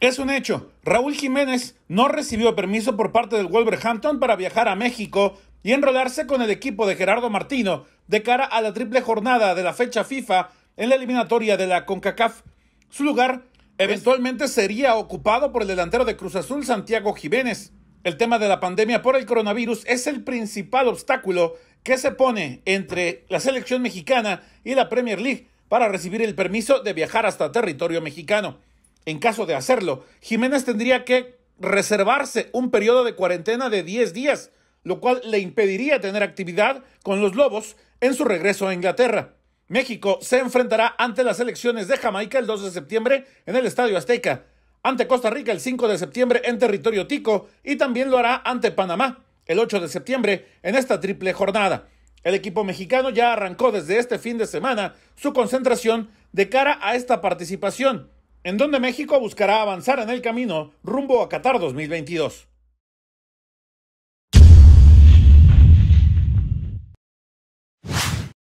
Es un hecho, Raúl Jiménez no recibió permiso por parte del Wolverhampton para viajar a México y enrolarse con el equipo de Gerardo Martino de cara a la triple jornada de la fecha FIFA en la eliminatoria de la CONCACAF. Su lugar eventualmente sería ocupado por el delantero de Cruz Azul Santiago Jiménez. El tema de la pandemia por el coronavirus es el principal obstáculo que se pone entre la selección mexicana y la Premier League para recibir el permiso de viajar hasta territorio mexicano. En caso de hacerlo, Jiménez tendría que reservarse un periodo de cuarentena de 10 días, lo cual le impediría tener actividad con los Lobos en su regreso a Inglaterra. México se enfrentará ante las elecciones de Jamaica el 2 de septiembre en el Estadio Azteca, ante Costa Rica el 5 de septiembre en territorio tico y también lo hará ante Panamá el 8 de septiembre en esta triple jornada. El equipo mexicano ya arrancó desde este fin de semana su concentración de cara a esta participación en donde México buscará avanzar en el camino rumbo a Qatar 2022.